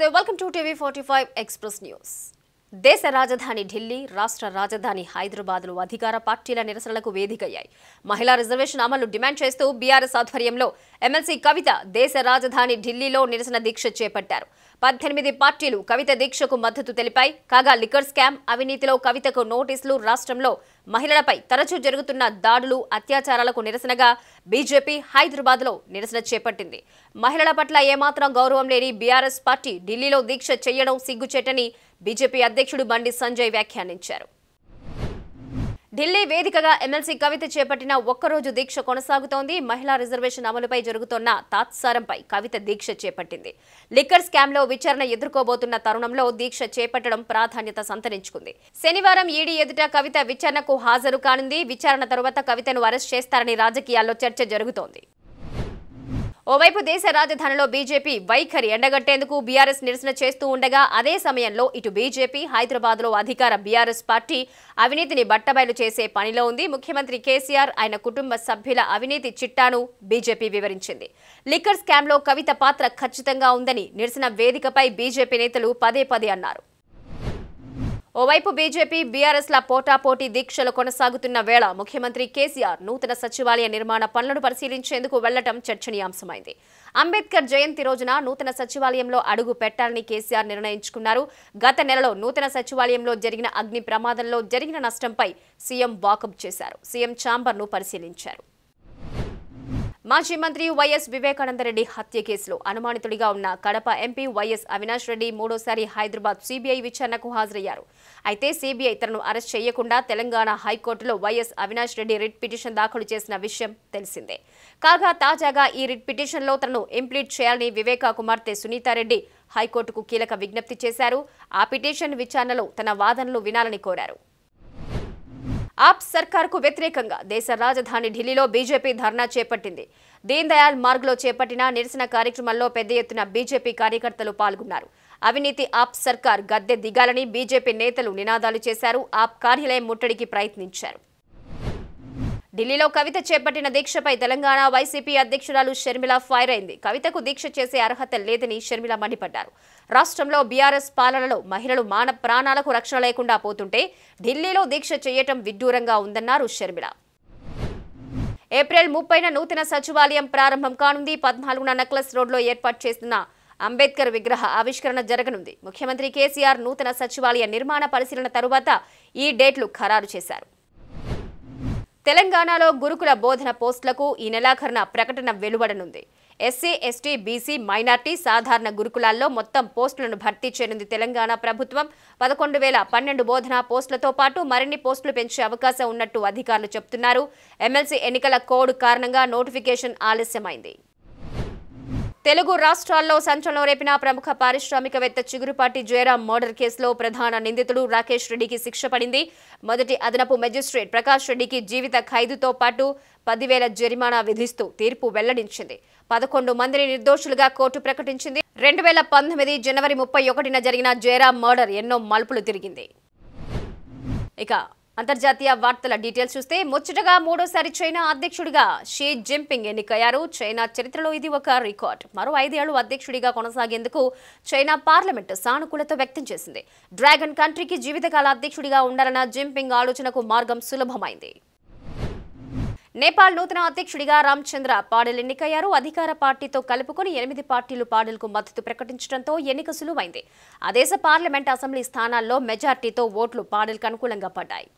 Namaste. Welcome to TV45 Express News. దేశ రాజధాని ఢిల్లీ రాష్ట్ర రాజధాని హైదరాబాద్లో అధికార పార్టీల నిరసనలకు వేదికయ్యాయి మహిళా రిజర్వేషన్ అమలు డిమాండ్ చేస్తూ బీఆర్ఎస్ ఆధ్వర్యంలో ఎమ్మెల్సీ కవిత దేశ రాజధాని ఢిల్లీలో నిరసన దీక్ష చేపట్టారు పద్దెనిమిది పార్టీలు కవిత దీక్షకు మద్దతు తెలిపాయి కాగా లిక్కర్ స్కామ్ అవినీతిలో కవితకు నోటీసులు రాష్ట్రంలో మహిళలపై తరచూ జరుగుతున్న దాడులు అత్యాచారాలకు నిరసనగా బీజేపీ హైదరాబాద్లో నిరసన చేపట్టింది మహిళల పట్ల ఏమాత్రం గౌరవం లేని బీఆర్ఎస్ పార్టీ ఢిల్లీలో దీక్ష చేయడం సిగ్గుచేటని బీజేపీ అధ్యక్షుడు బండి సంజయ్ వ్యాఖ్యానించారు ఢిల్లీ వేదికగా ఎమ్మెల్సీ కవిత చేపట్టిన ఒక్కరోజు దీక్ష కొనసాగుతోంది మహిళా రిజర్వేషన్ అమలుపై జరుగుతున్న తాత్సారంపై కవిత దీక్ష చేపట్టింది లిక్కర్ స్కామ్లో విచారణ ఎదుర్కోబోతున్న తరుణంలో దీక్ష చేపట్టడం ప్రాధాన్యత సంతరించుకుంది శనివారం ఈడీ ఎదుట కవిత విచారణకు హాజరు కానుంది విచారణ తరువాత కవితను అరెస్ట్ చేస్తారని రాజకీయాల్లో చర్చ జరుగుతోంది ఓవైపు దేశ రాజధానిలో బీజేపీ వైఖరి ఎండగట్టేందుకు బీఆర్ఎస్ నిరసన చేస్తూ ఉండగా అదే సమయంలో ఇటు బీజేపీ హైదరాబాద్లో అధికార బీఆర్ఎస్ పార్టీ అవినీతిని బట్టబయలు చేసే పనిలో ఉంది ముఖ్యమంత్రి కేసీఆర్ ఆయన కుటుంబ సభ్యుల అవినీతి చిట్టాను బీజేపీ వివరించింది లిక్కర్ స్కామ్లో కవిత పాత్ర ఖచ్చితంగా ఉందని నిరసన వేదికపై బీజేపీ నేతలు పదే పదే అన్నారు ఓవైపు బీజేపీ బీఆర్ఎస్ల పోటాపోటీ దీక్షలు కొనసాగుతున్న వేళ ముఖ్యమంత్రి కేసీఆర్ నూతన సచివాలయ నిర్మాణ పనులను పరిశీలించేందుకు వెళ్లటం చర్చనీయాంశమైంది అంబేద్కర్ జయంతి రోజున నూతన సచివాలయంలో అడుగు పెట్టాలని కేసీఆర్ నిర్ణయించుకున్నారు గత నెలలో నూతన సచివాలయంలో జరిగిన అగ్ని ప్రమాదంలో జరిగిన నష్టంపై సీఎం వాకప్ చేశారు సీఎం ఛాంబర్ను పరిశీలించారు మాజీ మంత్రి వైఎస్ వివేకానందరెడ్డి హత్య కేసులో అనుమానితుడిగా ఉన్న కడప ఎంపీ వైఎస్ అవినాష్ రెడ్డి మూడోసారి హైదరాబాద్ సీబీఐ విచారణకు హాజరయ్యారు అయితే సీబీఐ తనను అరెస్ట్ చేయకుండా తెలంగాణ హైకోర్టులో YS Avinash Reddy writ petition దాఖలు చేసిన విషయం తెలిసిందే కాగా తాజాగా ఈ రిట్ పిటిషన్లో తనను ఇంప్లీట్ చేయాలని వివేకా కుమార్తె సునీతారెడ్డి హైకోర్టుకు కీలక విజ్ఞప్తి చేశారు ఆ పిటిషన్ విచారణలో తన వాదనలు వినాలని కోరారు ఆప్ సర్కార్కు వ్యతిరేకంగా దేశ రాజధాని ఢిల్లీలో బీజేపీ ధర్నా చేపట్టింది దీన్ దయాల్ మార్గ్లో చేపట్టిన నిరసన కార్యక్రమంలో పెద్ద ఎత్తున బీజేపీ కార్యకర్తలు పాల్గొన్నారు అవినీతి ఆప్ సర్కార్ గద్దె దిగాలని బీజేపీ నేతలు నినాదాలు చేశారు ఆప్ కార్యాలయం ముట్టడికి ప్రయత్నించారు ఢిల్లీలో కవిత చేపట్టిన దీక్షపై తెలంగాణ వైసీపీ అధ్యక్షురాలు షర్మిల ఫైర్ అయింది కవితకు దీక్ష చేసే అర్హత లేదని షర్మిల మండిపడ్డారు రాష్ట్రంలో బీఆర్ఎస్ పాలనలో మహిళలు మాన ప్రాణాలకు రక్షణ లేకుండా పోతుంటే ఢిల్లీలో దీక్ష చేయటం విడ్డూరంగా ఉందన్నారు షర్మిల ఏప్రిల్ ముప్పైన నూతన సచివాలయం ప్రారంభం కానుంది పద్నాలుగున నక్లస్ రోడ్లో ఏర్పాటు చేసిన అంబేద్కర్ విగ్రహ ఆవిష్కరణ జరగనుంది ముఖ్యమంత్రి కేసీఆర్ నూతన సచివాలయ నిర్మాణ పరిశీలన తరువాత ఈ డేట్లు ఖరారు చేశారు తెలంగాణలో గురుకుల బోధన పోస్టులకు ఈ నెలాఖరున ప్రకటన వెలువడనుంది ఎస్సీ ఎస్టీ బీసీ మైనార్టీ సాధారణ గురుకులాల్లో మొత్తం పోస్టులను భర్తీ చేయనుంది తెలంగాణ ప్రభుత్వం పదకొండు వేల పన్నెండు బోధనా పోస్టులతో పాటు మరిన్ని పోస్టులు పెంచే అవకాశం ఉన్నట్టు అధికారులు చెబుతున్నారు ఎమ్మెల్సీ ఎన్నికల కోడ్ కారణంగా నోటిఫికేషన్ ఆలస్యమైంది తెలుగు రాష్ట్రాల్లో సంచలనం రేపిన ప్రముఖ పారిశ్రామికవేత్త చిగురుపాటి జయరాం మర్డర్ కేసులో ప్రధాన నిందితుడు రాకేష్ రెడ్డికి శిక్ష పడింది మొదటి అదనపు మెజిస్ట్రేట్ ప్రకాష్ రెడ్డికి జీవిత ఖైదుతో పాటు పదివేల జరిమానా విధిస్తూ తీర్పు వెల్లడించింది పదకొండు మందిని నిర్దోషులుగా కోర్టు ప్రకటించింది రెండు వేల పంతొమ్మిది జనవరి ముప్పై ఒకటిన జరిగిన జయరాం మర్డర్ ఎన్నో మలుపులు తిరిగింది ఇక అంతర్జాతీయ వార్తల డీటెయిల్స్ చూస్తే ముచ్చటగా మూడోసారి చైనా అధ్యక్షుడిగా షీ జిన్పింగ్ ఎన్నికయ్యారు చైనా చరిత్రలో ఇది ఒక రికార్డ్ మరో ఐదేళ్లు అధ్యక్షుడిగా కొనసాగేందుకు చైనా పార్లమెంట్ సానుకూలత వ్యక్తం చేసింది డ్రాగన్ కంట్రీకి జీవితకాల అధ్యక్షుడిగా ఉండాలన్న జిన్పింగ్ ఆలోచనకు మార్గం సులభమైంది నేపాల్ నూతన అధ్యక్షుడిగా రామచంద్ర పాడెల్ ఎన్నికయ్యారు అధికార పార్టీతో కలుపుకుని ఎనిమిది పార్టీలు పాడెల్కు మద్దతు ప్రకటించడంతో ఎన్నిక సులువైంది ఆ దేశ పార్లమెంట్ అసెంబ్లీ స్థానాల్లో మెజార్టీతో ఓట్లు పాడెల్కు అనుకూలంగా పడ్డాయి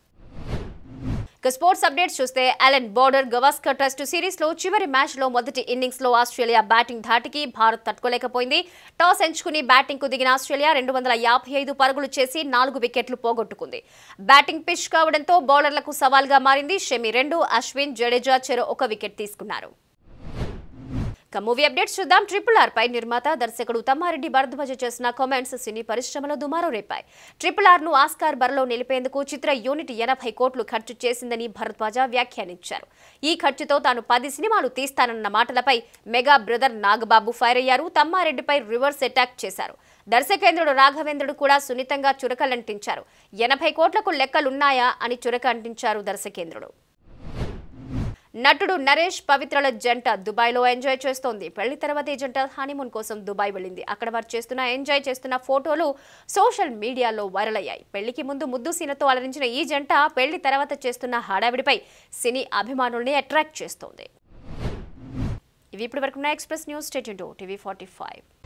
ఇక స్పోర్ట్స్ అప్డేట్స్ చూస్తే అలెన్ బోర్డర్ గవాస్కర్ టెస్ట్ సిరీస్లో చివరి మ్యాచ్లో మొదటి ఇన్నింగ్స్లో ఆస్ట్రేలియా బ్యాటింగ్ ధాటికి భారత్ తట్టుకోలేకపోయింది టాస్ ఎంచుకుని బ్యాటింగ్కు దిగిన ఆస్ట్రేలియా రెండు వందల యాభై ఐదు పరుగులు చేసి నాలుగు వికెట్లు పోగొట్టుకుంది బ్యాటింగ్ పిచ్ కావడంతో బౌలర్లకు సవాల్గా మారింది షమి రెండు అశ్విన్ జడేజా చెరో ఒక వికెట్ తీసుకున్నారు ఇక మూవీ అప్డేట్స్ చూద్దాం ట్రిపుల్ ఆర్ పై నిర్మాత దర్శకుడు తమ్మారెడ్డి భరద్వాజ చేసిన కామెంట్స్ సినీ పరిశ్రమలో దుమారం రేపాయి ట్రిపుల్ ఆర్ ను ఆస్కార్ బరిలో నిలిపేందుకు చిత్ర యూనిట్ ఎనభై కోట్లు ఖర్చు చేసిందని భరద్వాజ వ్యాఖ్యానించారు ఈ ఖర్చుతో తాను పది సినిమాలు తీస్తానన్న మాటలపై మెగా బ్రదర్ నాగబాబు ఫైర్ అయ్యారు తమ్మారెడ్డిపై రివర్స్ అటాక్ చేశారు దర్శకేంద్రుడు రాఘవేంద్రుడు కూడా సున్నితంగా చురకలంటించారు ఎనభై కోట్లకు లెక్కలున్నాయా అని చురక అంటించారు దర్శకేంద్రుడు నటుడు నరేష్ పవిత్రల జంట దుబాయ్లో ఎంజాయ్ చేస్తోంది పెళ్లి తర్వాత ఈ జంట హనీమూన్ కోసం దుబాయ్ వెళ్ళింది అక్కడ వారు చేస్తున్న ఎంజాయ్ చేస్తున్న ఫోటోలు సోషల్ మీడియాలో వైరల్ అయ్యాయి పెళ్లికి ముందు ముద్దు సీనతో అలరించిన ఈ జంట పెళ్లి తర్వాత చేస్తున్న హడావిడిపై సినీ అభిమానుల్ని అట్రాక్ట్ చేస్తోంది ఇవి ఇప్పటి express news state TV forty five